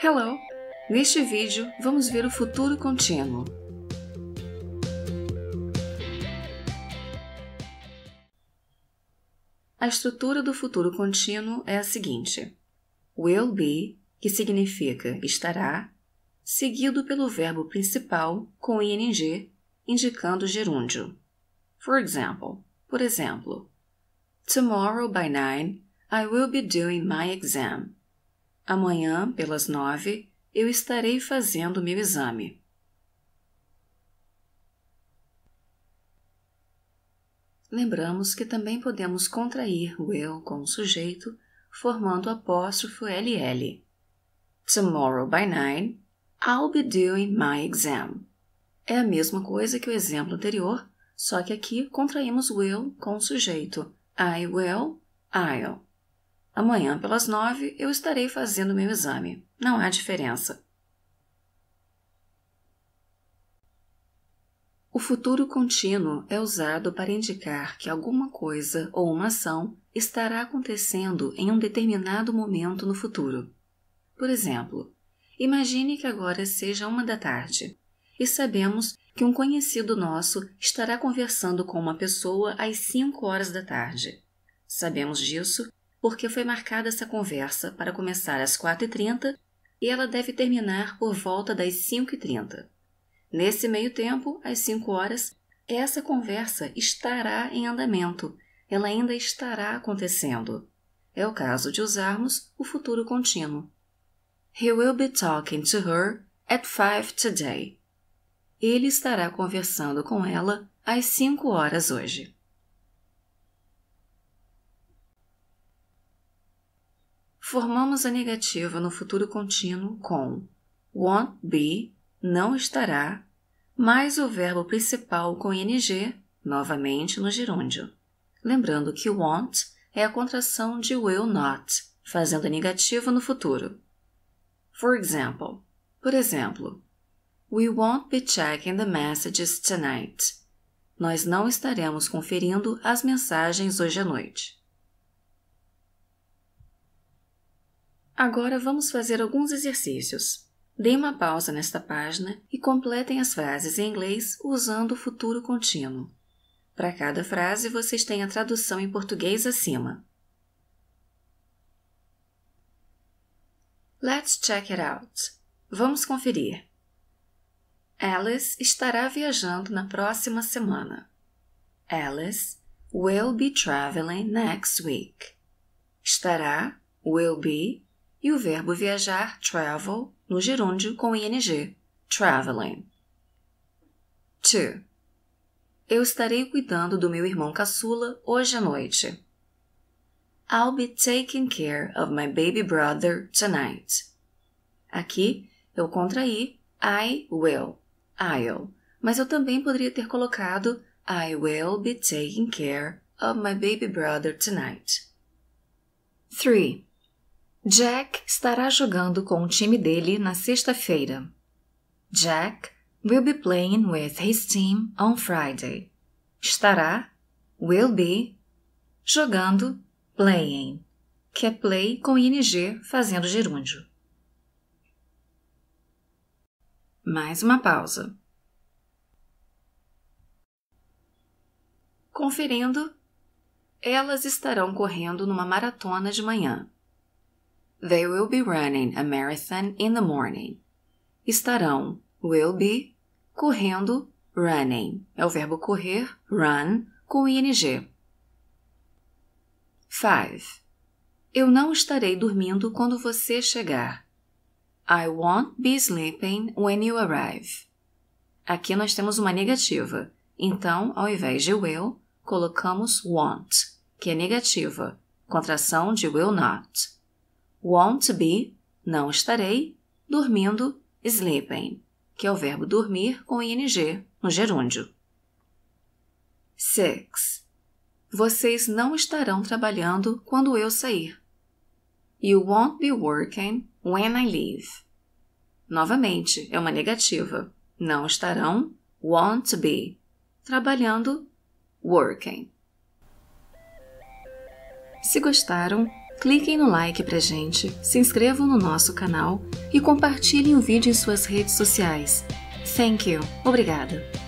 Hello! Neste vídeo, vamos ver o futuro contínuo. A estrutura do futuro contínuo é a seguinte: will be, que significa estará, seguido pelo verbo principal com ing, indicando gerúndio. For example, por exemplo, Tomorrow by nine, I will be doing my exam. Amanhã, pelas nove, eu estarei fazendo meu exame. Lembramos que também podemos contrair o eu com o sujeito formando o apóstrofo LL. Tomorrow by nine, I'll be doing my exam. É a mesma coisa que o exemplo anterior, só que aqui contraímos will com o sujeito. I will, I'll. Amanhã, pelas nove, eu estarei fazendo meu exame. Não há diferença. O futuro contínuo é usado para indicar que alguma coisa ou uma ação estará acontecendo em um determinado momento no futuro. Por exemplo, imagine que agora seja uma da tarde e sabemos que um conhecido nosso estará conversando com uma pessoa às cinco horas da tarde. Sabemos disso porque foi marcada essa conversa para começar às 4h30 e ela deve terminar por volta das 5h30. Nesse meio tempo, às 5 horas, essa conversa estará em andamento, ela ainda estará acontecendo. É o caso de usarmos o futuro contínuo. He will be talking to her at 5 today. Ele estará conversando com ela às 5 horas hoje. formamos a negativa no futuro contínuo com won't be, não estará, mais o verbo principal com ing, novamente no gerúndio. Lembrando que won't é a contração de will not, fazendo a negativa no futuro. For example, por exemplo, We won't be checking the messages tonight. Nós não estaremos conferindo as mensagens hoje à noite. Agora vamos fazer alguns exercícios. Deem uma pausa nesta página e completem as frases em inglês usando o futuro contínuo. Para cada frase, vocês têm a tradução em português acima. Let's check it out. Vamos conferir. Alice estará viajando na próxima semana. Alice will be traveling next week. Estará, will be, e o verbo viajar, travel, no gerúndio com ing, traveling. 2. Eu estarei cuidando do meu irmão caçula hoje à noite. I'll be taking care of my baby brother tonight. Aqui eu contraí I will, I'll, mas eu também poderia ter colocado I will be taking care of my baby brother tonight. 3. Jack estará jogando com o time dele na sexta-feira. Jack will be playing with his team on Friday. Estará, will be, jogando, playing, que é play com ing fazendo gerúndio. Mais uma pausa. Conferindo, elas estarão correndo numa maratona de manhã. They will be running a marathon in the morning. Estarão, will be, correndo, running. É o verbo correr, run, com ing. 5. Eu não estarei dormindo quando você chegar. I won't be sleeping when you arrive. Aqui nós temos uma negativa. Então, ao invés de will, colocamos won't, que é negativa, contração de will not won't be, não estarei, dormindo, sleeping, que é o verbo dormir com ing no gerúndio. 6. Vocês não estarão trabalhando quando eu sair. You won't be working when I leave. Novamente, é uma negativa. Não estarão, won't be. Trabalhando, working. Se gostaram, cliquem no like pra gente, se inscrevam no nosso canal e compartilhem o vídeo em suas redes sociais. Thank you. Obrigada.